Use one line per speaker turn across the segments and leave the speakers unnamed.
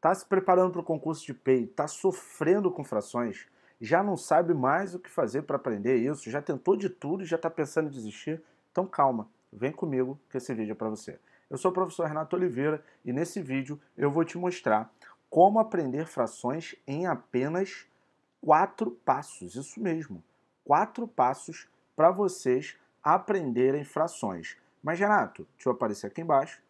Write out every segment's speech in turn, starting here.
está se preparando para o concurso de PEI, está sofrendo com frações, já não sabe mais o que fazer para aprender isso, já tentou de tudo e já está pensando em desistir, então calma, vem comigo que esse vídeo é para você. Eu sou o professor Renato Oliveira e nesse vídeo eu vou te mostrar como aprender frações em apenas quatro passos, isso mesmo, quatro passos para vocês aprenderem frações. Mas Renato, deixa eu aparecer aqui embaixo.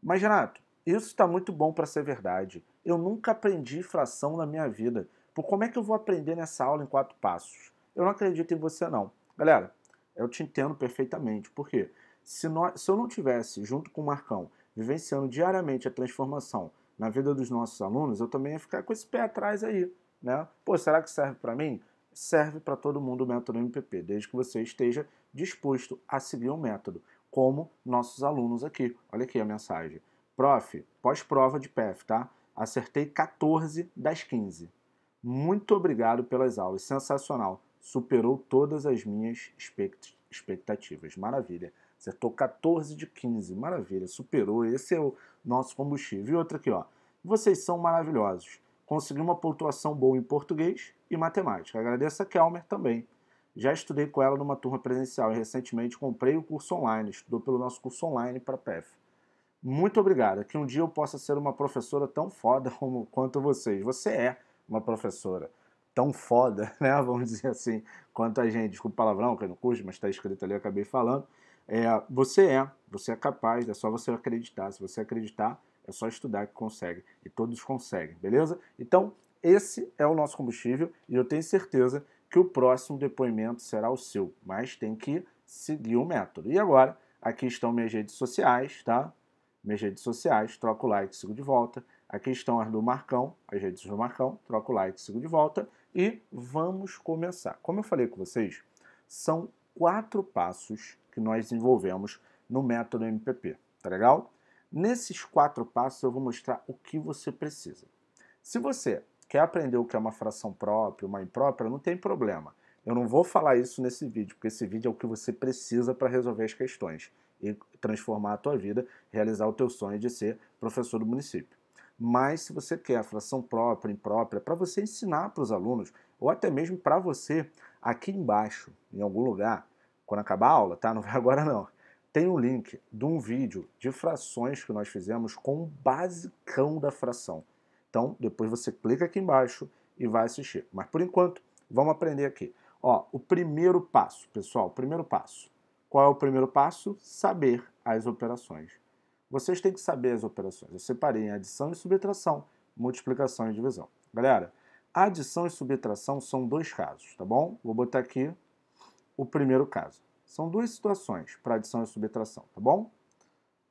Mas Renato, isso está muito bom para ser verdade. Eu nunca aprendi fração na minha vida. Por como é que eu vou aprender nessa aula em quatro passos? Eu não acredito em você não. Galera, eu te entendo perfeitamente. Por quê? Se, nós, se eu não tivesse, junto com o Marcão, vivenciando diariamente a transformação na vida dos nossos alunos, eu também ia ficar com esse pé atrás aí. Né? Pô, será que serve para mim? Serve para todo mundo o método MPP, desde que você esteja disposto a seguir o um método, como nossos alunos aqui. Olha aqui a mensagem. Prof, pós-prova de PF, tá? Acertei 14 das 15. Muito obrigado pelas aulas, sensacional. Superou todas as minhas expectativas. Maravilha. Acertou 14 de 15, maravilha, superou. Esse é o nosso combustível. E outra aqui, ó. Vocês são maravilhosos. Consegui uma pontuação boa em português e matemática. Agradeço a Kelmer também. Já estudei com ela numa turma presencial e recentemente comprei o curso online. Estudou pelo nosso curso online para PEF. Muito obrigado. Que um dia eu possa ser uma professora tão foda como, quanto vocês. Você é uma professora tão foda, né? Vamos dizer assim, quanto a gente. Desculpa o palavrão, que eu não curso, mas está escrito ali, eu acabei falando. É, você é, você é capaz, é só você acreditar. Se você acreditar, é só estudar que consegue. E todos conseguem, beleza? Então, esse é o nosso combustível e eu tenho certeza que o próximo depoimento será o seu, mas tem que seguir o método. E agora, aqui estão minhas redes sociais, tá? minhas redes sociais, troco o like, sigo de volta. Aqui estão as do Marcão, as redes do Marcão, troco o like, sigo de volta. E vamos começar. Como eu falei com vocês, são quatro passos que nós desenvolvemos no método MPP, tá legal? Nesses quatro passos eu vou mostrar o que você precisa. Se você quer aprender o que é uma fração própria, uma imprópria, não tem problema. Eu não vou falar isso nesse vídeo, porque esse vídeo é o que você precisa para resolver as questões e transformar a tua vida, realizar o teu sonho de ser professor do município. Mas se você quer a fração própria, imprópria, para você ensinar para os alunos, ou até mesmo para você, aqui embaixo, em algum lugar, quando acabar a aula, tá? Não vai agora não. Tem um link de um vídeo de frações que nós fizemos com o basicão da fração. Então, depois você clica aqui embaixo e vai assistir. Mas por enquanto, vamos aprender aqui. Ó, o primeiro passo, pessoal, o primeiro passo. Qual é o primeiro passo? Saber as operações. Vocês têm que saber as operações. Eu separei em adição e subtração, multiplicação e divisão. Galera, adição e subtração são dois casos, tá bom? Vou botar aqui o primeiro caso. São duas situações para adição e subtração, tá bom?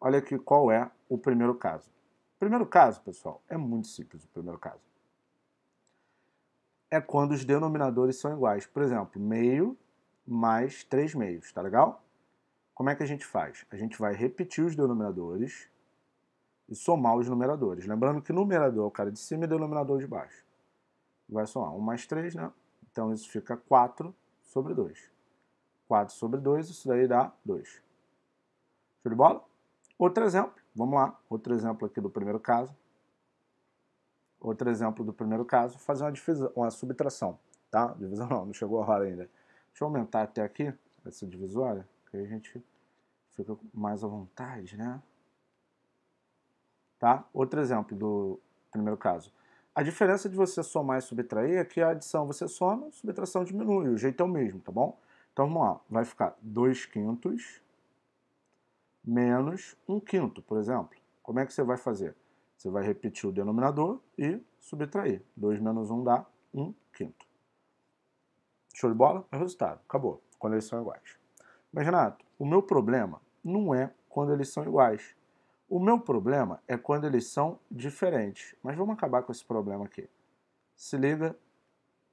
Olha aqui qual é o primeiro caso. Primeiro caso, pessoal, é muito simples o primeiro caso. É quando os denominadores são iguais. Por exemplo, meio mais 3 meios, tá legal? Como é que a gente faz? A gente vai repetir os denominadores e somar os numeradores. Lembrando que numerador é o cara de cima e denominador de baixo. Vai somar 1 mais 3, né? Então isso fica 4 sobre 2. 4 sobre 2, isso daí dá 2. Show de bola? Outro exemplo, vamos lá. Outro exemplo aqui do primeiro caso. Outro exemplo do primeiro caso, fazer uma, divisão, uma subtração, tá? Divisão não, não chegou a hora ainda. Deixa eu aumentar até aqui, essa divisória aí a gente fica mais à vontade, né? Tá? Outro exemplo do primeiro caso. A diferença de você somar e subtrair é que a adição você soma, subtração diminui. O jeito é o mesmo, tá bom? Então vamos lá. Vai ficar 2 quintos menos 1 um quinto, por exemplo. Como é que você vai fazer? Você vai repetir o denominador e subtrair. 2 menos 1 um dá 1 um quinto. Show de bola? É o resultado. Acabou. Quando eles são é iguais. Mas, Renato, o meu problema não é quando eles são iguais. O meu problema é quando eles são diferentes. Mas vamos acabar com esse problema aqui. Se liga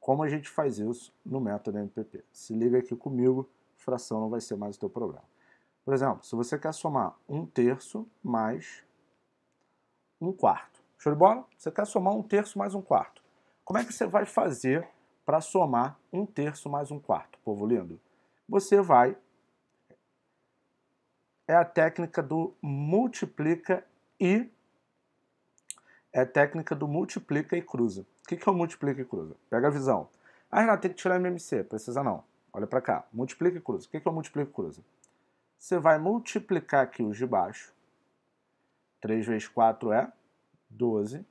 como a gente faz isso no método MPP. Se liga aqui comigo, fração não vai ser mais o teu problema. Por exemplo, se você quer somar um terço mais um quarto. Show de bola? Você quer somar um terço mais um quarto. Como é que você vai fazer para somar um terço mais um quarto, povo lindo? Você vai é a técnica do multiplica e é a técnica do multiplica e cruza. O que, é o multiplica e cruza? Pega a visão. Ah, Renato, tem que tirar MMC. Precisa não. Olha para cá. Multiplica e cruza. O que, que é o multiplica e cruza? Você vai multiplicar aqui os de baixo. 3 vezes 4 é 12.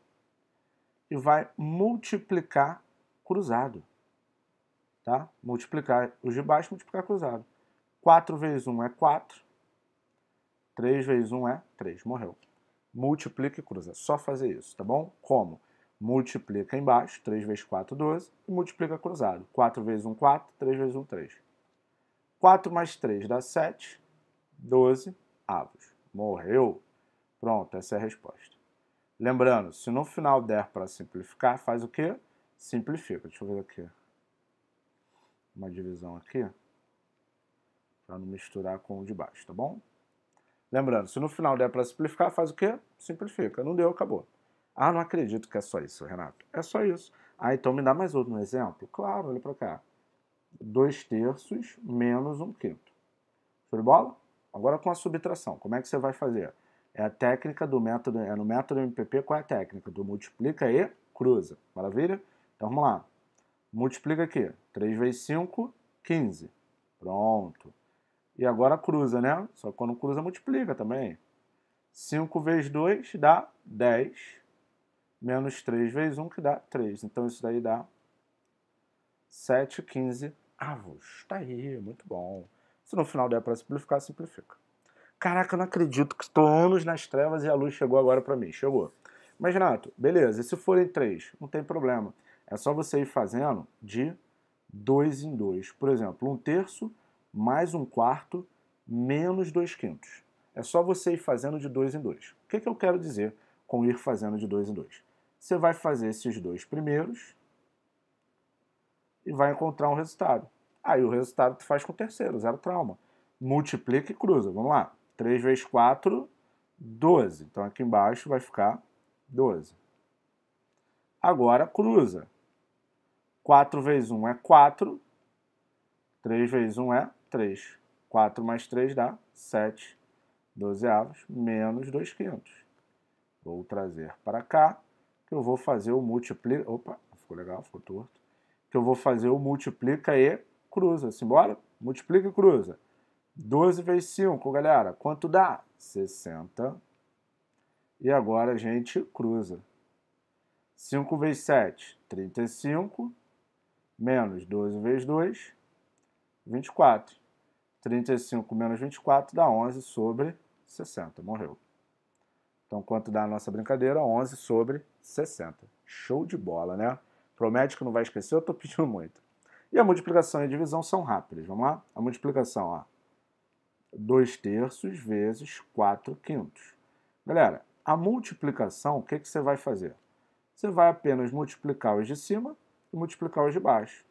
E vai multiplicar cruzado. Tá? Multiplicar os de baixo, multiplicar cruzado. 4 vezes 1 é 4. 3 vezes 1 é 3, morreu. Multiplica e cruza, só fazer isso, tá bom? Como? Multiplica embaixo, 3 vezes 4, 12, e multiplica cruzado. 4 vezes 1, 4, 3 vezes 1, 3. 4 mais 3 dá 7, 12 avos. Morreu. Pronto, essa é a resposta. Lembrando, se no final der para simplificar, faz o quê? Simplifica. Deixa eu ver aqui. Uma divisão aqui. Para não misturar com o de baixo, tá bom? Lembrando, se no final der para simplificar, faz o quê? Simplifica. Não deu, acabou. Ah, não acredito que é só isso, Renato. É só isso. Ah, então me dá mais outro um exemplo? Claro, olha para cá. 2 terços menos 1 um quinto. Show de bola? Agora com a subtração, como é que você vai fazer? É a técnica do método, é no método MPP, qual é a técnica? Do multiplica e cruza. Maravilha? Então vamos lá. Multiplica aqui. 3 vezes 5, 15. Pronto. E agora cruza, né? Só que quando cruza, multiplica também. 5 vezes 2 dá 10. Menos 3 vezes 1, que dá 3. Então isso daí dá 7, 15 avos. Tá aí, muito bom. Se no final der para simplificar, simplifica. Caraca, eu não acredito que estou anos nas trevas e a luz chegou agora para mim. Chegou. Mas, Renato, beleza, e se forem 3? Não tem problema. É só você ir fazendo de 2 em 2. Por exemplo, um terço mais um quarto, menos dois quintos. É só você ir fazendo de dois em dois. O que, que eu quero dizer com ir fazendo de dois em dois? Você vai fazer esses dois primeiros e vai encontrar um resultado. Aí o resultado tu faz com o terceiro, zero trauma. Multiplica e cruza. Vamos lá. 3 vezes 4, 12. Então aqui embaixo vai ficar 12. Agora cruza. 4 vezes 1 é 4. 3 vezes 1 é 3. 4 mais 3 dá 7 dozeavos menos 2 quintos. Vou trazer para cá, que eu vou fazer o multiplica... Opa, ficou legal, ficou torto. Que eu vou fazer o multiplica e cruza. Simbora? Multiplica e cruza. 12 vezes 5, galera, quanto dá? 60. E agora a gente cruza. 5 vezes 7, 35. Menos 12 vezes 2, 24. 35 menos 24 dá 11 sobre 60. Morreu. Então, quanto dá a nossa brincadeira? 11 sobre 60. Show de bola, né? Promete que não vai esquecer, eu estou pedindo muito. E a multiplicação e a divisão são rápidas. Vamos lá? A multiplicação, ó. 2 terços vezes 4 quintos. Galera, a multiplicação, o que, que você vai fazer? Você vai apenas multiplicar os de cima e multiplicar os de baixo.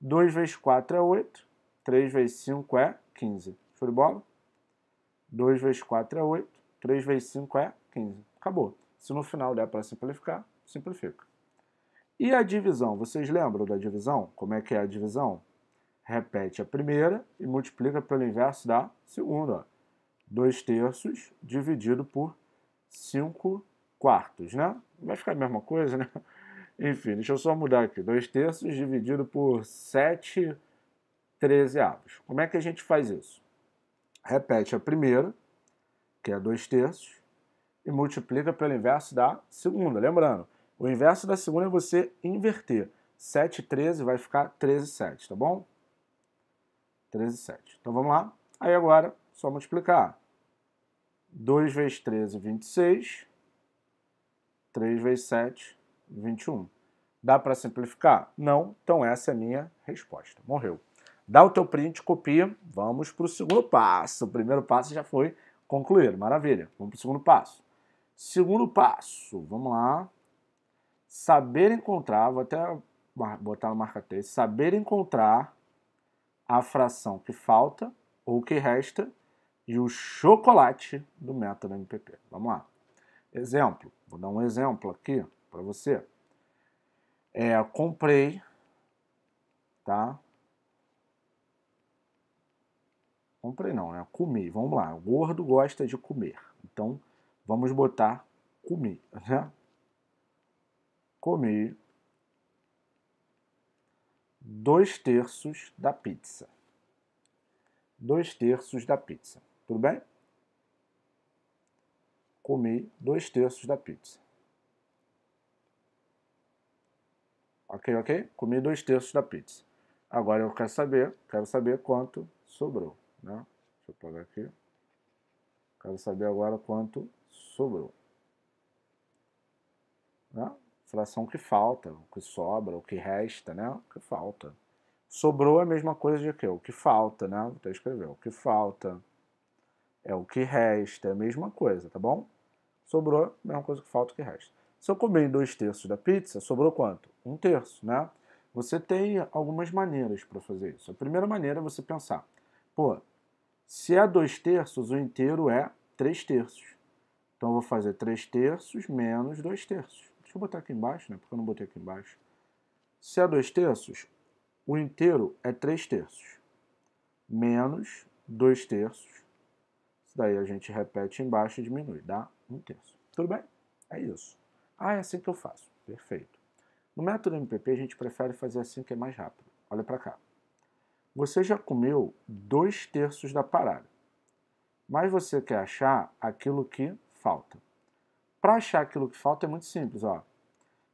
2 vezes 4 é 8, 3 vezes 5 é 15. Show de bola? 2 vezes 4 é 8. 3 vezes 5 é 15. Acabou. Se no final der para simplificar, simplifica. E a divisão? Vocês lembram da divisão? Como é que é a divisão? Repete a primeira e multiplica pelo inverso da segunda. 2 terços dividido por 5 quartos, né? Vai ficar a mesma coisa, né? Enfim, deixa eu só mudar aqui. 2 terços dividido por 7 quartos 13 avos. Como é que a gente faz isso? Repete a primeira, que é 2 terços, e multiplica pelo inverso da segunda. Lembrando, o inverso da segunda é você inverter. 7, 13 vai ficar 13, 7, tá bom? 13, 7. Então vamos lá. Aí agora, só multiplicar. 2 vezes 13, 26. 3 vezes 7, 21. Dá para simplificar? Não, então essa é a minha resposta. Morreu. Dá o teu print, copia, vamos para o segundo passo. O primeiro passo já foi concluir, maravilha. Vamos para o segundo passo. Segundo passo, vamos lá. Saber encontrar, vou até botar uma marca texto, saber encontrar a fração que falta ou que resta e o chocolate do método MPP. Vamos lá. Exemplo, vou dar um exemplo aqui para você. É, comprei, tá? comprei não, né? Comi, vamos lá. O gordo gosta de comer. Então, vamos botar comi, né? Comi dois terços da pizza. Dois terços da pizza. Tudo bem? Comi dois terços da pizza. Ok, ok? Comi dois terços da pizza. Agora eu quero saber, quero saber quanto sobrou. Né? Deixa eu pagar aqui. Quero saber agora quanto sobrou. Né? Fração que falta, o que sobra, o que resta, né? O que falta. Sobrou é a mesma coisa de que? O que falta, né? Vou até escrever. O que falta é o que resta, é a mesma coisa, tá bom? Sobrou, mesma coisa que falta, o que resta. Se eu comi dois terços da pizza, sobrou quanto? Um terço, né? Você tem algumas maneiras para fazer isso. A primeira maneira é você pensar, pô, se é 2 terços, o inteiro é 3 terços. Então, eu vou fazer 3 terços menos 2 terços. Deixa eu botar aqui embaixo, né? Porque eu não botei aqui embaixo. Se é 2 terços, o inteiro é 3 terços. Menos 2 terços. Isso daí a gente repete embaixo e diminui. Dá 1 um terço. Tudo bem? É isso. Ah, é assim que eu faço. Perfeito. No método MPP, a gente prefere fazer assim que é mais rápido. Olha para cá. Você já comeu dois terços da parada, mas você quer achar aquilo que falta. Para achar aquilo que falta é muito simples, ó.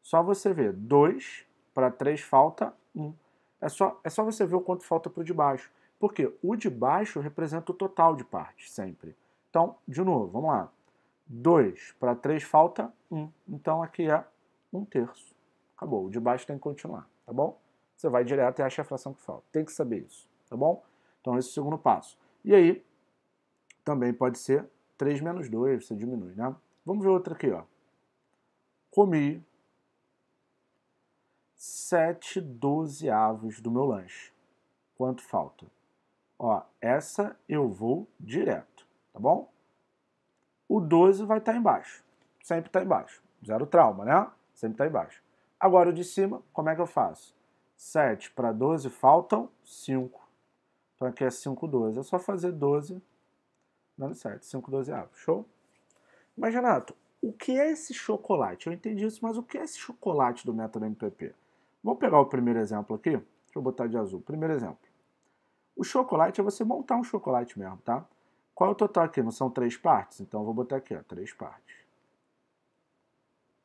Só você ver dois para três falta Um. É só, é só você ver o quanto falta para o de baixo. Porque o de baixo representa o total de partes, sempre. Então, de novo, vamos lá. 2 para 3 falta 1. Um. Então aqui é 1 um terço. Acabou. O de baixo tem que continuar, tá bom? você vai direto e acha a fração que falta. Tem que saber isso, tá bom? Então esse é o segundo passo. E aí, também pode ser 3 menos 2, você diminui, né? Vamos ver outra aqui, ó. Comi 7 dozeavos do meu lanche. Quanto falta? Ó, essa eu vou direto, tá bom? O 12 vai estar tá embaixo. Sempre está embaixo. Zero trauma, né? Sempre está embaixo. Agora o de cima, como é que eu faço? 7 para 12 faltam 5. Então aqui é 5 12. É só fazer 12 dando 7. 5 12 avos. Show? Mas, Renato, o que é esse chocolate? Eu entendi isso, mas o que é esse chocolate do método MPP? Vamos pegar o primeiro exemplo aqui. Deixa eu botar de azul. Primeiro exemplo. O chocolate é você montar um chocolate mesmo, tá? Qual é o total aqui? Não são três partes? Então eu vou botar aqui, ó, três partes.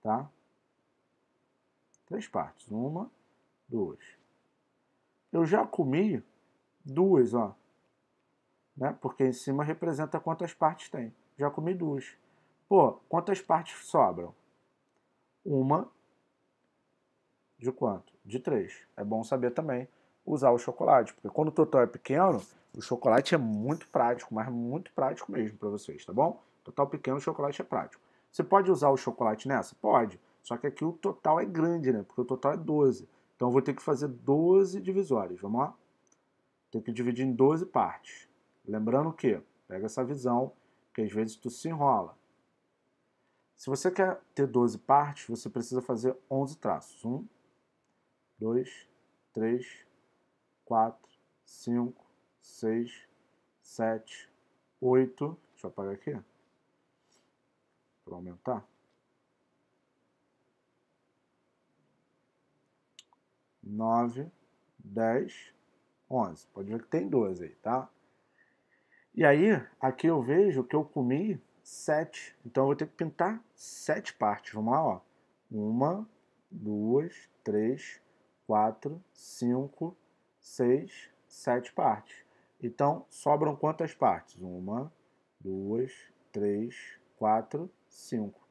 Tá? Três partes. Uma, duas. Eu já comi duas, ó. Né? Porque em cima representa quantas partes tem. Já comi duas. Pô, quantas partes sobram? Uma de quanto? De três. É bom saber também usar o chocolate, porque quando o total é pequeno, o chocolate é muito prático, mas muito prático mesmo para vocês, tá bom? Total pequeno, o chocolate é prático. Você pode usar o chocolate nessa? Pode. Só que aqui o total é grande, né? Porque o total é 12. Então eu vou ter que fazer 12 divisórias, vamos lá? Tem que dividir em 12 partes. Lembrando que, pega essa visão, que às vezes tu se enrola. Se você quer ter 12 partes, você precisa fazer 11 traços. 1, 2, 3, 4, 5, 6, 7, 8. Deixa eu apagar aqui. Para aumentar. 9, 10, 11. Pode ver que tem 12 aí, tá? E aí, aqui eu vejo que eu comi 7. Então eu vou ter que pintar 7 partes. Vamos lá, ó. 1, 2, 3, 4, 5, 6, 7 partes. Então, sobram quantas partes? 1, 2, 3, 4, 5.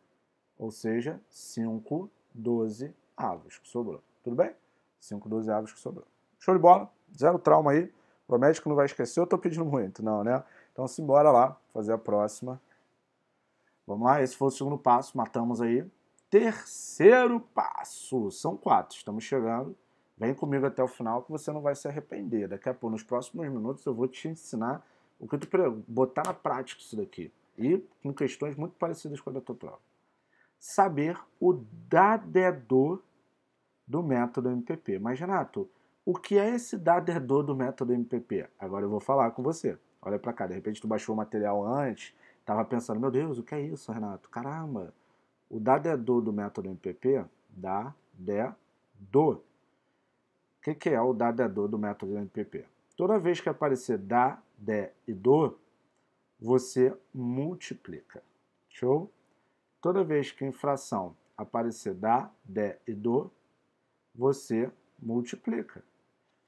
Ou seja, 5, 12 avos que sobrou. Tudo bem? 5 dozeavos que sobrou. Show de bola, zero trauma aí. Promete que não vai esquecer, eu tô pedindo muito, não, né? Então simbora lá, fazer a próxima. Vamos lá, esse foi o segundo passo, matamos aí. Terceiro passo, são quatro, estamos chegando. Vem comigo até o final que você não vai se arrepender. Daqui a pouco, nos próximos minutos, eu vou te ensinar o que eu te botar na prática isso daqui. E com questões muito parecidas com a da tua prova. Saber o dadedor do método MPP. Mas, Renato, o que é esse Datador do método MPP? Agora eu vou falar com você. Olha para cá, de repente tu baixou o material antes, tava pensando, meu Deus, o que é isso, Renato? Caramba! O Datador do método MPP, do. O que, que é o Datador do método MPP? Toda vez que aparecer da, de e do, você multiplica. Show? Toda vez que em fração aparecer da, de e do, você multiplica.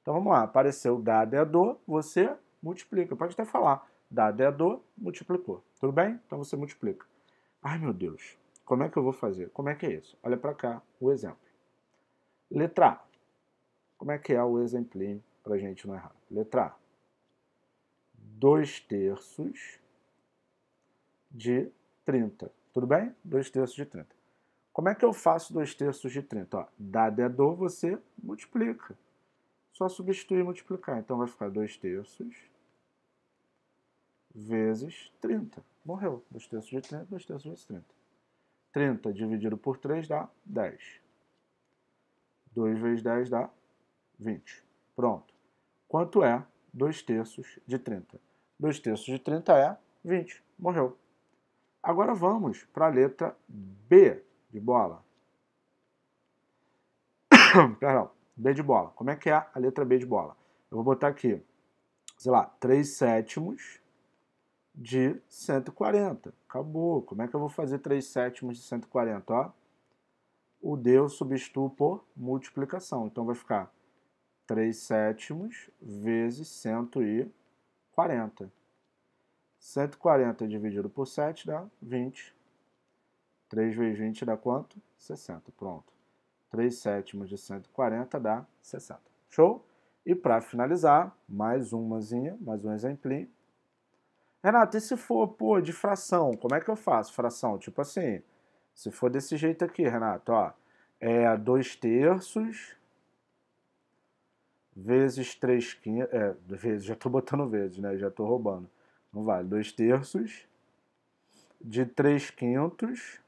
Então vamos lá, apareceu dado é dor, você multiplica. Pode até falar, dado é dor, multiplicou. Tudo bem? Então você multiplica. Ai meu Deus, como é que eu vou fazer? Como é que é isso? Olha para cá o exemplo. Letra A. Como é que é o exemplinho para gente não errar? Letra A. 2 terços de 30. Tudo bem? 2 terços de 30. Como é que eu faço 2 terços de 30? Ó, dado é do, você multiplica. Só substituir e multiplicar. Então vai ficar 2 terços vezes 30. Morreu. 2 terços de 30, 2 terços vezes 30. 30 dividido por 3 dá 10. 2 vezes 10 dá 20. Pronto. Quanto é 2 terços de 30? 2 terços de 30 é 20. Morreu. Agora vamos para a letra B de bola. Perdão, B de bola. Como é que é a letra B de bola? Eu vou botar aqui, sei lá, 3 sétimos de 140. Acabou. Como é que eu vou fazer 3 sétimos de 140? Ó, o D eu substituo por multiplicação. Então vai ficar 3 sétimos vezes 140. 140 dividido por 7 dá 20. 3 vezes 20 dá quanto? 60. Pronto. 3 sétimos de 140 dá 60. Show? E para finalizar, mais umazinha, mais um exemplinho. Renato, e se for, pô, de fração, como é que eu faço fração? Tipo assim, se for desse jeito aqui, Renato, ó, é 2 terços vezes 3 quintos, é, vezes, já estou botando vezes, né, já estou roubando. Não vale, 2 terços de 3 quintos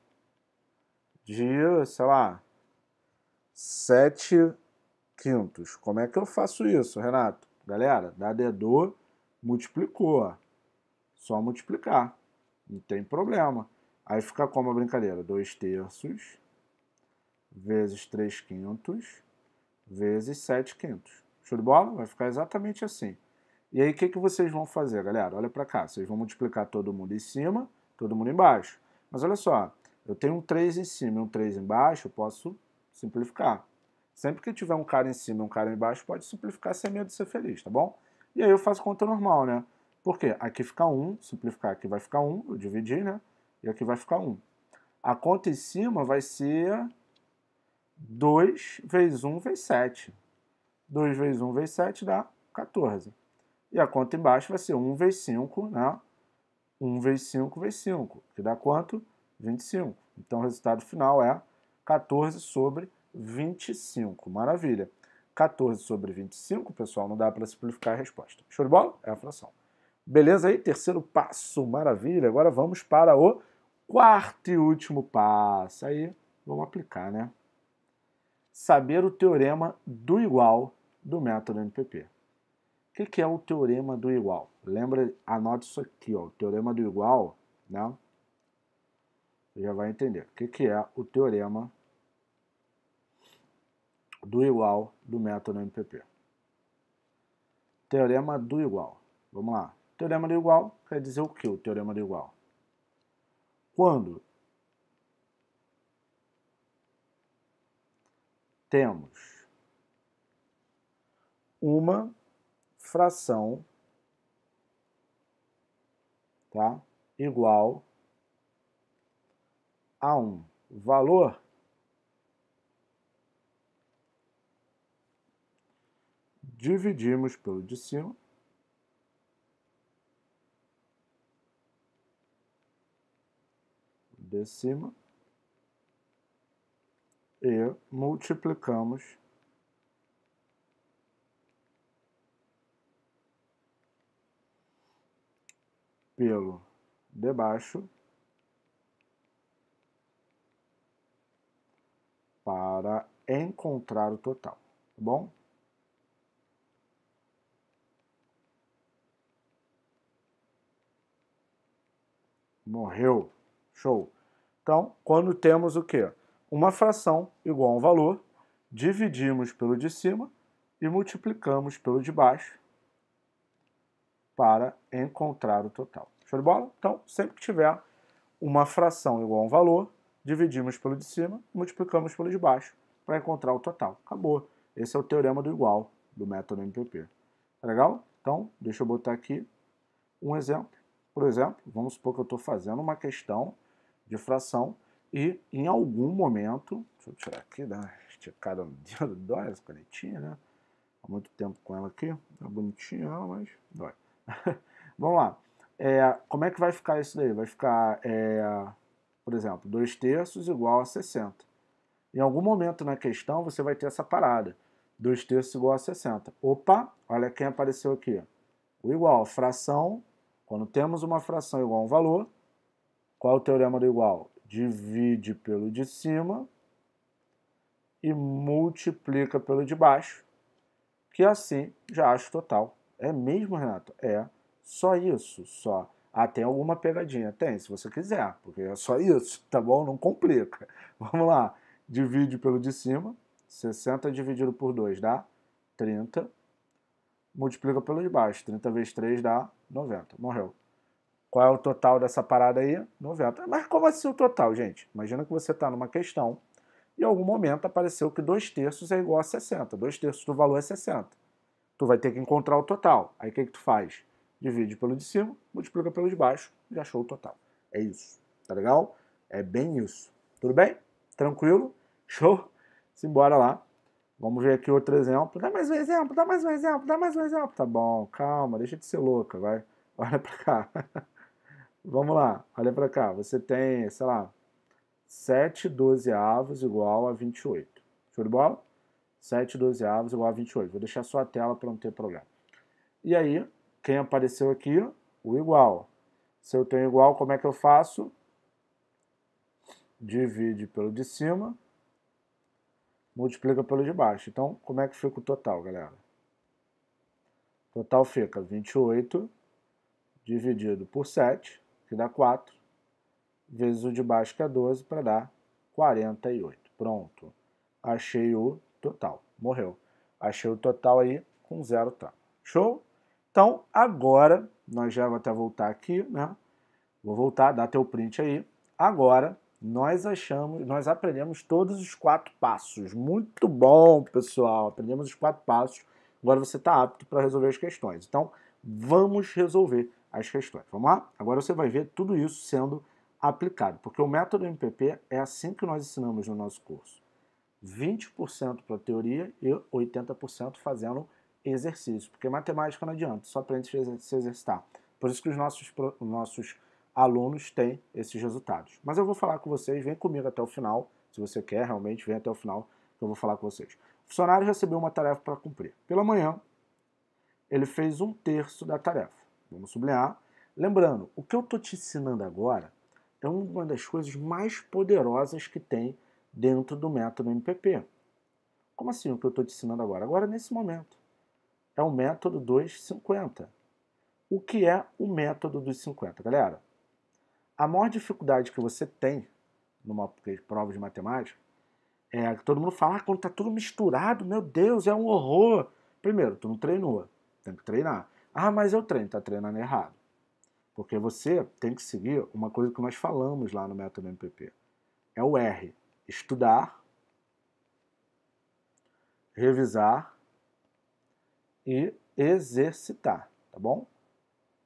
de, sei lá, 7 quintos. Como é que eu faço isso, Renato? Galera, dá dedo multiplicou. Só multiplicar. Não tem problema. Aí fica como a brincadeira? 2 terços vezes 3 quintos vezes 7 quintos. Show de bola? Vai ficar exatamente assim. E aí, o que, que vocês vão fazer, galera? Olha para cá. Vocês vão multiplicar todo mundo em cima, todo mundo embaixo. Mas olha só, eu tenho um 3 em cima e um 3 embaixo, eu posso simplificar. Sempre que tiver um cara em cima e um cara embaixo, pode simplificar sem medo de ser feliz, tá bom? E aí eu faço conta normal, né? Porque aqui fica 1, simplificar aqui vai ficar 1, eu dividi, né? E aqui vai ficar 1. A conta em cima vai ser 2 vezes 1 vezes 7. 2 vezes 1 vezes 7 dá 14. E a conta embaixo vai ser 1 vezes 5, né? 1 vezes 5 vezes 5, que dá quanto? 25. Então, o resultado final é 14 sobre 25. Maravilha. 14 sobre 25, pessoal, não dá para simplificar a resposta. Show de bola? É a fração. Beleza aí? Terceiro passo, maravilha. Agora vamos para o quarto e último passo. Aí, vamos aplicar, né? Saber o teorema do igual do método NPP. O que é o teorema do igual? Lembra, anote isso aqui, ó, o teorema do igual, né? Você já vai entender o que, que é o teorema do igual do método MPP. Teorema do igual. Vamos lá. Teorema do igual quer dizer o que o teorema do igual? Quando temos uma fração tá, igual a um valor dividimos pelo de cima de cima e multiplicamos pelo de baixo para encontrar o total, tá bom? Morreu. Show. Então, quando temos o quê? Uma fração igual a um valor, dividimos pelo de cima e multiplicamos pelo de baixo para encontrar o total. Show de bola? Então, sempre que tiver uma fração igual a um valor, dividimos pelo de cima, multiplicamos pelo de baixo para encontrar o total. Acabou. Esse é o teorema do igual do método MPP. Tá legal? Então, deixa eu botar aqui um exemplo. Por exemplo, vamos supor que eu estou fazendo uma questão de fração e em algum momento, deixa eu tirar aqui, dá uma esticada no dedo, dói essa canetinha, né? Há muito tempo com ela aqui, tá bonitinha ela, mas dói. vamos lá. É, como é que vai ficar isso daí? Vai ficar é, por exemplo, 2 terços igual a 60. Em algum momento na questão você vai ter essa parada. 2 terços igual a 60. Opa, olha quem apareceu aqui. O igual, fração, quando temos uma fração igual a um valor, qual é o teorema do igual? Divide pelo de cima e multiplica pelo de baixo, que assim já acho total. É mesmo, Renato? É, só isso, só. Ah, tem alguma pegadinha? Tem, se você quiser, porque é só isso, tá bom? Não complica. Vamos lá. Divide pelo de cima. 60 dividido por 2 dá 30. Multiplica pelo de baixo. 30 vezes 3 dá 90. Morreu. Qual é o total dessa parada aí? 90. Mas como assim o total, gente? Imagina que você está numa questão e em algum momento apareceu que 2 terços é igual a 60. 2 terços do valor é 60. Tu vai ter que encontrar o total. Aí o que, que tu faz? divide pelo de cima, multiplica pelo de baixo, já achou o total. É isso, tá legal? É bem isso. Tudo bem? Tranquilo? Show? Simbora lá. Vamos ver aqui outro exemplo. Dá mais um exemplo, dá mais um exemplo, dá mais um exemplo. Tá bom, calma, deixa de ser louca, vai. Olha pra cá. Vamos lá, olha pra cá. Você tem, sei lá, 7 dozeavos igual a 28. Show de bola? 7 dozeavos igual a 28. Vou deixar só a tela para não ter problema. E aí, quem apareceu aqui? O igual. Se eu tenho igual, como é que eu faço? Divide pelo de cima, multiplica pelo de baixo. Então, como é que fica o total, galera? O total fica 28 dividido por 7, que dá 4, vezes o de baixo, que é 12, para dar 48. Pronto. Achei o total. Morreu. Achei o total aí com zero tá. Show? Então, agora, nós já vou até voltar aqui, né? Vou voltar, dá teu print aí. Agora, nós achamos, nós aprendemos todos os quatro passos. Muito bom, pessoal. Aprendemos os quatro passos. Agora você está apto para resolver as questões. Então, vamos resolver as questões. Vamos lá? Agora você vai ver tudo isso sendo aplicado, porque o método MPP é assim que nós ensinamos no nosso curso. 20% para teoria e 80% fazendo exercício, porque matemática não adianta, só aprende a se exercitar. Por isso que os nossos, nossos alunos têm esses resultados. Mas eu vou falar com vocês, vem comigo até o final, se você quer realmente, vem até o final, que eu vou falar com vocês. O funcionário recebeu uma tarefa para cumprir. Pela manhã, ele fez um terço da tarefa. Vamos sublinhar. Lembrando, o que eu estou te ensinando agora é uma das coisas mais poderosas que tem dentro do método MPP. Como assim o que eu estou te ensinando agora? Agora, nesse momento é o método dos 50. O que é o método dos 50, galera? A maior dificuldade que você tem numa prova de matemática é que todo mundo fala, ah, quando tá tudo misturado, meu Deus, é um horror. Primeiro, tu não treinou, tem que treinar. Ah, mas eu treino, tá treinando errado. Porque você tem que seguir uma coisa que nós falamos lá no método MPP. É o R, estudar, revisar e exercitar, tá bom?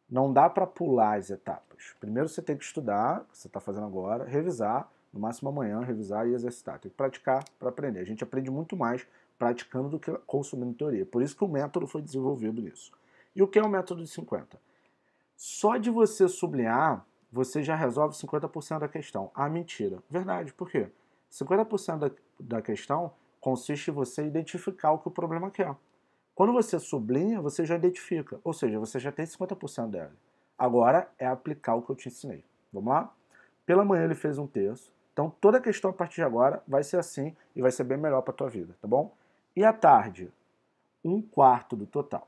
Não dá para pular as etapas. Primeiro você tem que estudar, que você está fazendo agora, revisar, no máximo amanhã, revisar e exercitar. Tem que praticar para aprender. A gente aprende muito mais praticando do que consumindo teoria. Por isso que o método foi desenvolvido nisso. E o que é o método de 50? Só de você sublinhar, você já resolve 50% da questão. Ah, mentira. Verdade, por quê? 50% da, da questão consiste em você identificar o que o problema quer. Quando você sublinha, você já identifica, ou seja, você já tem 50% dela. Agora é aplicar o que eu te ensinei. Vamos lá? Pela manhã ele fez um terço. Então toda a questão a partir de agora vai ser assim e vai ser bem melhor para a tua vida, tá bom? E à tarde, um quarto do total.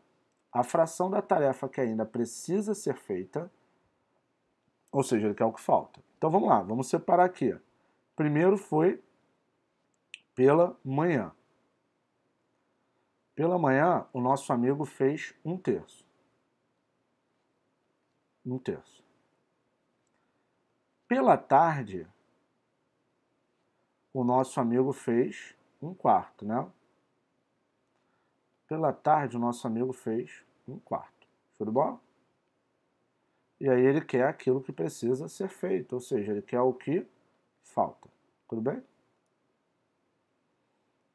A fração da tarefa que ainda precisa ser feita, ou seja, que é o que falta. Então vamos lá, vamos separar aqui. Primeiro foi pela manhã. Pela manhã, o nosso amigo fez um terço. Um terço. Pela tarde, o nosso amigo fez um quarto, né? Pela tarde, o nosso amigo fez um quarto. Tudo bom? E aí ele quer aquilo que precisa ser feito, ou seja, ele quer o que falta. Tudo bem?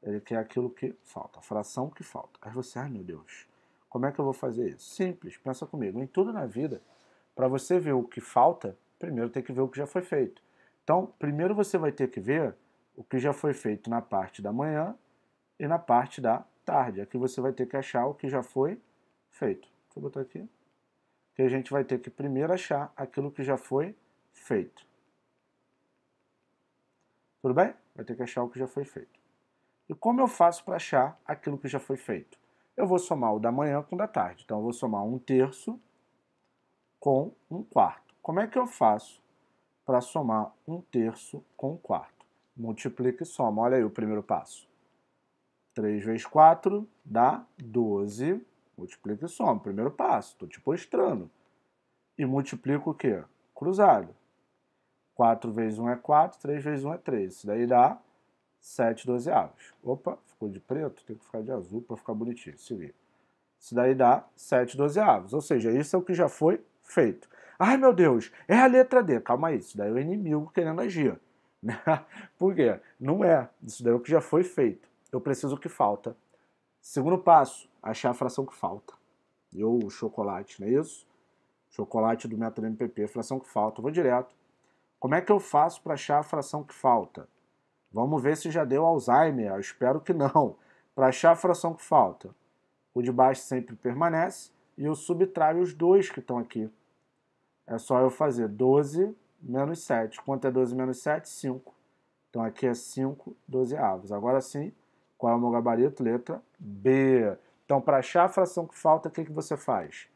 Ele quer aquilo que falta, a fração que falta. Aí você, ai meu Deus, como é que eu vou fazer isso? Simples, pensa comigo. Em tudo na vida, para você ver o que falta, primeiro tem que ver o que já foi feito. Então, primeiro você vai ter que ver o que já foi feito na parte da manhã e na parte da tarde. Aqui você vai ter que achar o que já foi feito. Deixa eu botar aqui. Que a gente vai ter que primeiro achar aquilo que já foi feito. Tudo bem? Vai ter que achar o que já foi feito. E como eu faço para achar aquilo que já foi feito? Eu vou somar o da manhã com o da tarde. Então eu vou somar um terço com um quarto. Como é que eu faço para somar um terço com um quarto? Multiplica e soma. Olha aí o primeiro passo. 3 vezes 4 dá 12. Multiplica e soma. Primeiro passo. Estou te mostrando. E multiplico o quê? Cruzado. 4 vezes 1 é 4, 3 vezes 1 é 3. Isso daí dá 7 dozeavos. Opa, ficou de preto, tem que ficar de azul para ficar bonitinho, se liga. Isso daí dá 7 dozeavos, ou seja, isso é o que já foi feito. Ai meu Deus, é a letra D. Calma aí, isso daí é o inimigo querendo agir. Né? Por quê? Não é. Isso daí é o que já foi feito. Eu preciso o que falta. Segundo passo, achar a fração que falta. Eu, o chocolate, não é isso? Chocolate do método MPP, fração que falta. Eu vou direto. Como é que eu faço para achar a fração que falta? Vamos ver se já deu Alzheimer, eu espero que não. Para achar a fração que falta, o de baixo sempre permanece e eu subtraio os dois que estão aqui. É só eu fazer 12 menos 7. Quanto é 12 menos 7? 5. Então aqui é 5 dozeavos. Agora sim, qual é o meu gabarito? Letra B. Então, para achar a fração que falta, o que, que você faz?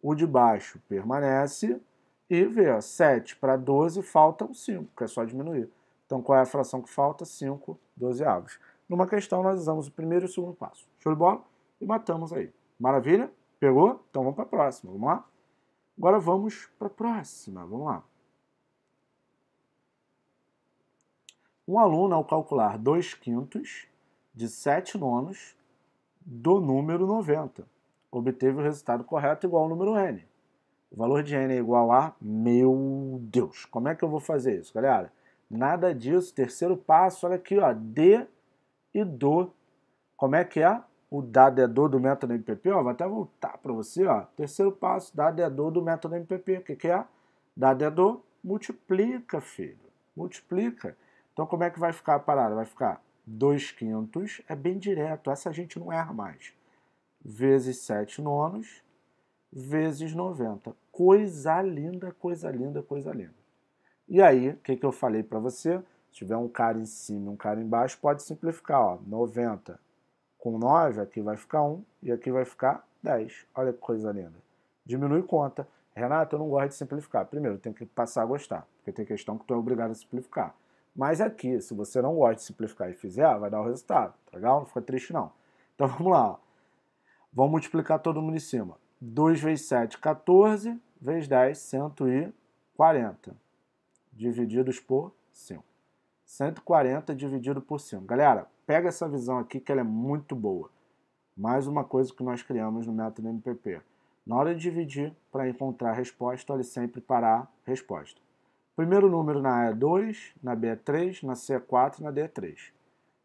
O de baixo permanece e vê, ó, 7 para 12 faltam 5, que é só diminuir. Então, qual é a fração que falta? 5 dozeavos. Numa questão, nós usamos o primeiro e o segundo passo. Show de bola? E matamos aí. Maravilha? Pegou? Então vamos para a próxima. Vamos lá? Agora vamos para a próxima. Vamos lá. Um aluno, ao calcular 2 quintos de 7 nonos do número 90, obteve o resultado correto igual ao número n. O valor de n é igual a... Meu Deus! Como é que eu vou fazer isso, galera? Nada disso. Terceiro passo, olha aqui, ó, D e do. Como é que é? O dado é do do método MPP, ó, vou até voltar para você, ó. Terceiro passo, dado é do do método MPP. O que, que é? Dado é do, multiplica, filho. Multiplica. Então, como é que vai ficar a parada? Vai ficar 2 quintos, é bem direto, essa a gente não erra mais. Vezes 7 nonos, vezes 90. Coisa linda, coisa linda, coisa linda. E aí, o que, que eu falei para você? Se tiver um cara em cima e um cara embaixo, pode simplificar. Ó, 90 com 9, aqui vai ficar 1 e aqui vai ficar 10. Olha que coisa linda. Diminui conta. Renato, eu não gosto de simplificar. Primeiro, tem que passar a gostar, porque tem questão que tu é obrigado a simplificar. Mas aqui, se você não gosta de simplificar e fizer, vai dar o resultado, tá legal? Não fica triste não. Então vamos lá. Vamos multiplicar todo mundo em cima. 2 vezes 7, 14, vezes 10, 140 divididos por 5. 140 dividido por 5. Galera, pega essa visão aqui que ela é muito boa. Mais uma coisa que nós criamos no método MPP. Na hora de dividir, para encontrar a resposta, olhe sempre para a resposta. Primeiro número na A é 2, na B é 3, na C é 4 e na D é 3.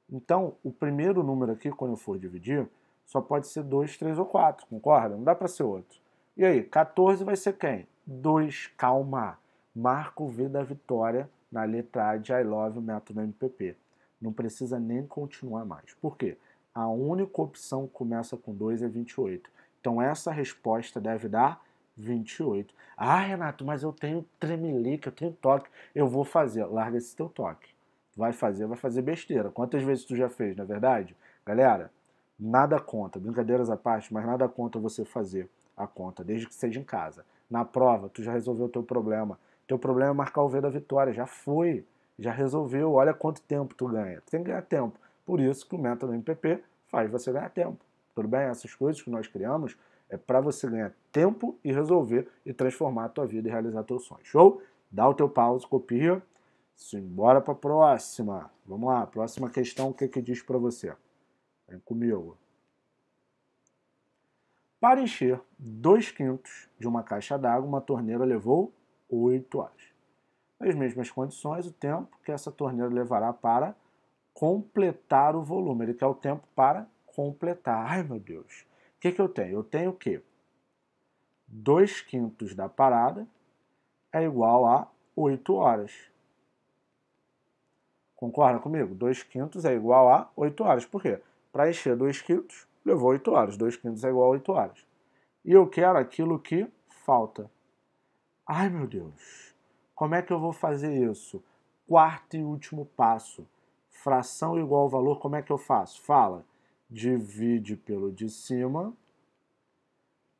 Então, o primeiro número aqui, quando eu for dividir, só pode ser 2, 3 ou 4, concorda? Não dá para ser outro. E aí, 14 vai ser quem? 2, calma marca o V da vitória na letra A de I Love o método MPP. Não precisa nem continuar mais. Por quê? A única opção que começa com 2 é 28. Então essa resposta deve dar 28. Ah, Renato, mas eu tenho tremelique, eu tenho toque. Eu vou fazer. Larga esse teu toque. Vai fazer, vai fazer besteira. Quantas vezes tu já fez, na é verdade? Galera, nada conta. Brincadeiras à parte, mas nada conta você fazer a conta, desde que seja em casa. Na prova, tu já resolveu o teu problema. Teu problema é marcar o V da vitória. Já foi, já resolveu. Olha quanto tempo tu ganha. Tu tem que ganhar tempo. Por isso que o método MPP faz você ganhar tempo. Tudo bem? Essas coisas que nós criamos é para você ganhar tempo e resolver e transformar a tua vida e realizar teus sonhos. Show? Dá o teu pause, copia. Simbora para a próxima. Vamos lá, próxima questão, o que que diz para você? Vem comigo. Para encher 2 quintos de uma caixa d'água, uma torneira levou 8 horas. Nas mesmas condições, o tempo que essa torneira levará para completar o volume. Ele quer o tempo para completar. Ai, meu Deus. O que, que eu tenho? Eu tenho o quê? 2 quintos da parada é igual a 8 horas. Concorda comigo? 2 quintos é igual a 8 horas. Por quê? Para encher 2 quintos, levou 8 horas. 2 quintos é igual a 8 horas. E eu quero aquilo que falta. Ai meu Deus, como é que eu vou fazer isso? Quarto e último passo. Fração igual ao valor, como é que eu faço? Fala, divide pelo de cima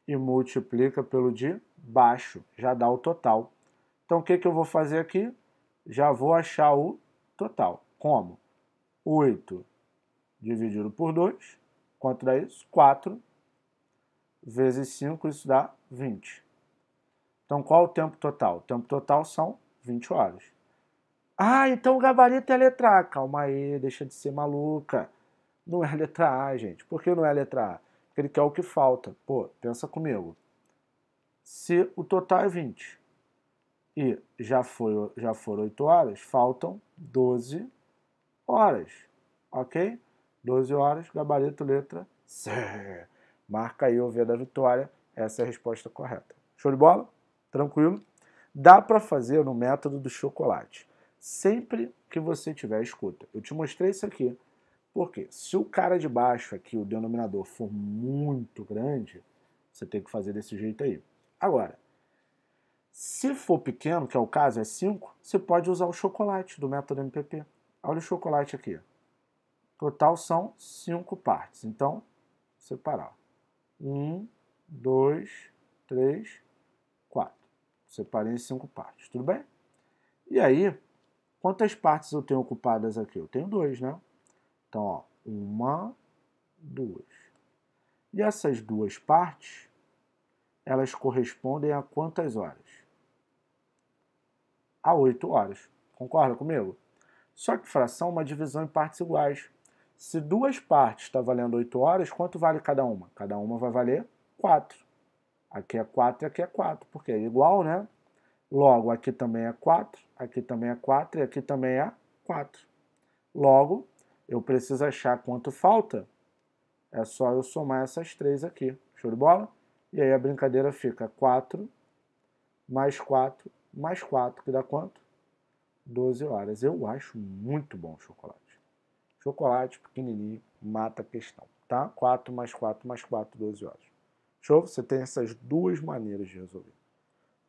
e multiplica pelo de baixo, já dá o total. Então o que, que eu vou fazer aqui? Já vou achar o total. Como? 8 dividido por 2, quanto dá isso? 4 vezes 5, isso dá 20. Então, qual o tempo total? O tempo total são 20 horas. Ah, então o gabarito é letra A. Calma aí, deixa de ser maluca. Não é letra A, gente. Por que não é letra A? Porque ele quer o que falta. Pô, pensa comigo. Se o total é 20 e já, foi, já foram 8 horas, faltam 12 horas. Ok? 12 horas, gabarito letra C. Marca aí o V da vitória. Essa é a resposta correta. Show de bola? tranquilo? Dá para fazer no método do chocolate. Sempre que você tiver escuta. Eu te mostrei isso aqui. Porque se o cara de baixo aqui, o denominador, for muito grande, você tem que fazer desse jeito aí. Agora, se for pequeno, que é o caso, é 5, você pode usar o chocolate do método MPP. Olha o chocolate aqui. Total são 5 partes. Então, separar. 1, 2, 3, Separei em cinco partes, tudo bem? E aí, quantas partes eu tenho ocupadas aqui? Eu tenho duas, né? Então, ó, uma, duas. E essas duas partes, elas correspondem a quantas horas? A oito horas. Concorda comigo? Só que fração é uma divisão em partes iguais. Se duas partes está valendo 8 horas, quanto vale cada uma? Cada uma vai valer 4. Aqui é 4 e aqui é 4, porque é igual, né? Logo, aqui também é 4, aqui também é 4 e aqui também é 4. Logo, eu preciso achar quanto falta. É só eu somar essas três aqui. Show de bola? E aí a brincadeira fica 4 mais 4 mais 4, que dá quanto? 12 horas. Eu acho muito bom o chocolate. Chocolate pequenininho mata a questão, tá? 4 mais 4 mais 4, 12 horas. Show? Você tem essas duas maneiras de resolver.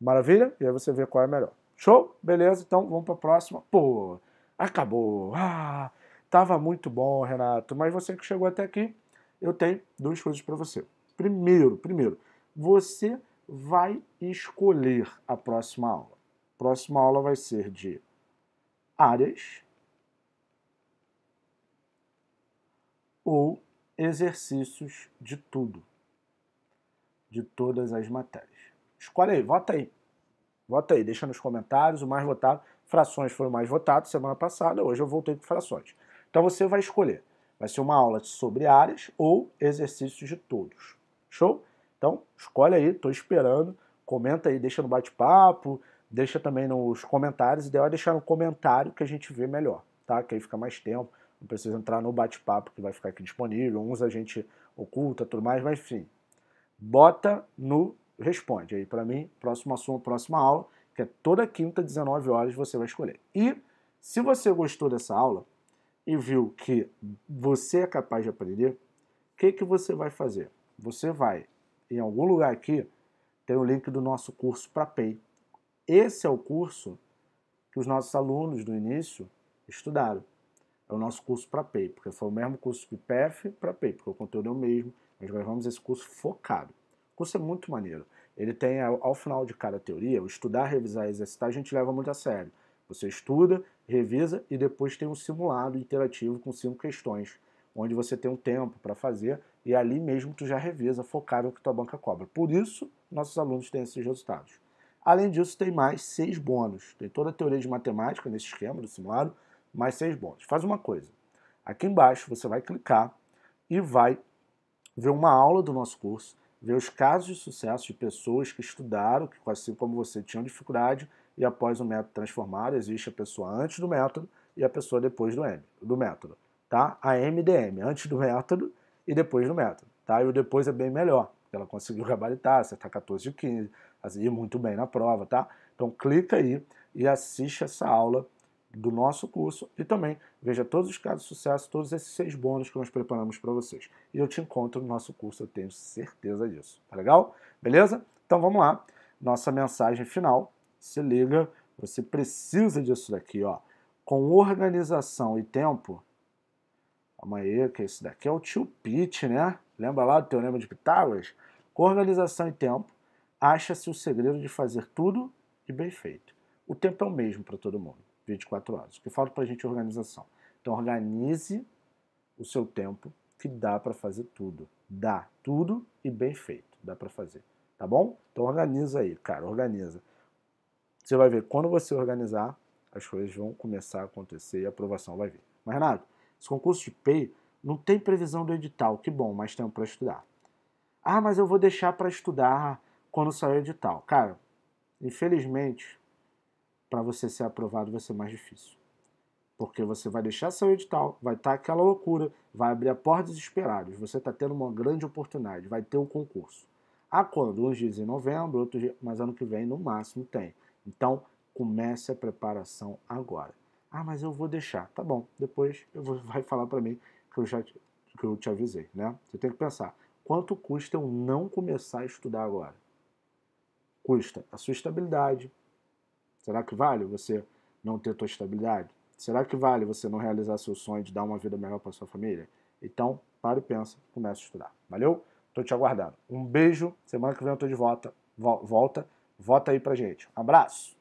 Maravilha? E aí você vê qual é a melhor. Show? Beleza? Então vamos para a próxima. Pô, acabou. Ah, tava muito bom, Renato. Mas você que chegou até aqui, eu tenho duas coisas para você. Primeiro, primeiro, você vai escolher a próxima aula. A próxima aula vai ser de áreas ou exercícios de tudo de todas as matérias. Escolhe aí, vota aí. Vota aí, deixa nos comentários o mais votado. Frações foi o mais votado semana passada, hoje eu voltei com frações. Então você vai escolher. Vai ser uma aula sobre áreas ou exercícios de todos. Show? Então, escolhe aí, estou esperando. Comenta aí, deixa no bate-papo, deixa também nos comentários. O ideal é deixar no comentário que a gente vê melhor, tá? Que aí fica mais tempo. Não precisa entrar no bate-papo que vai ficar aqui disponível. Uns a gente oculta, tudo mais, mas enfim, bota no responde. Aí para mim, próximo assunto, próxima aula, que é toda quinta, 19 horas, você vai escolher. E se você gostou dessa aula e viu que você é capaz de aprender, o que, que você vai fazer? Você vai, em algum lugar aqui, tem o link do nosso curso para pay Esse é o curso que os nossos alunos no início estudaram. É o nosso curso para pay porque foi o mesmo curso que PEF para pay porque o conteúdo é o mesmo, nós gravamos esse curso focado. O curso é muito maneiro. Ele tem, ao final de cada teoria, o estudar, revisar e exercitar, a gente leva muito a sério. Você estuda, revisa e depois tem um simulado interativo com cinco questões, onde você tem um tempo para fazer e ali mesmo tu já revisa focado no que tua banca cobra. Por isso, nossos alunos têm esses resultados. Além disso, tem mais seis bônus. Tem toda a teoria de matemática nesse esquema do simulado, mais seis bônus. Faz uma coisa. Aqui embaixo você vai clicar e vai ver uma aula do nosso curso, ver os casos de sucesso de pessoas que estudaram, que assim como você tinham dificuldade e após o método transformado, existe a pessoa antes do método e a pessoa depois do, M, do método, tá? A MDM, antes do método e depois do método, tá? E o depois é bem melhor, ela conseguiu gabaritar, acertar 14 de 15, ir muito bem na prova, tá? Então clica aí e assiste essa aula do nosso curso e também veja todos os casos de sucesso, todos esses seis bônus que nós preparamos para vocês. E eu te encontro no nosso curso, eu tenho certeza disso. Tá legal? Beleza? Então vamos lá. Nossa mensagem final. Se liga, você precisa disso daqui, ó. Com organização e tempo. Calma aí, que esse daqui é o tio Pete, né? Lembra lá do Teorema de Pitágoras? Com organização e tempo, acha-se o segredo de fazer tudo e bem feito. O tempo é o mesmo para todo mundo. 24 horas. O que falta para a gente é organização. Então organize o seu tempo, que dá para fazer tudo. Dá tudo e bem feito. Dá para fazer. Tá bom? Então organiza aí, cara, organiza. Você vai ver, quando você organizar, as coisas vão começar a acontecer e a aprovação vai vir. Mas, Renato, esse concurso de PEI não tem previsão do edital. Que bom, mais tempo para estudar. Ah, mas eu vou deixar para estudar quando sair o edital. Cara, infelizmente, para você ser aprovado vai ser mais difícil. Porque você vai deixar seu edital, vai estar tá aquela loucura, vai abrir a porta desesperada. Você está tendo uma grande oportunidade, vai ter um concurso. Há quando? Uns dias em novembro, outros dias, mas ano que vem no máximo tem. Então comece a preparação agora. Ah, mas eu vou deixar. Tá bom, depois eu vou, vai falar para mim que eu já te, que eu te avisei, né? Você tem que pensar, quanto custa eu não começar a estudar agora? Custa a sua estabilidade, Será que vale você não ter sua estabilidade? Será que vale você não realizar seu sonho de dar uma vida melhor para sua família? Então, para e pensa, começa a estudar. Valeu? Tô te aguardando. Um beijo, semana que vem eu tô de volta. Volta, volta aí pra gente. abraço!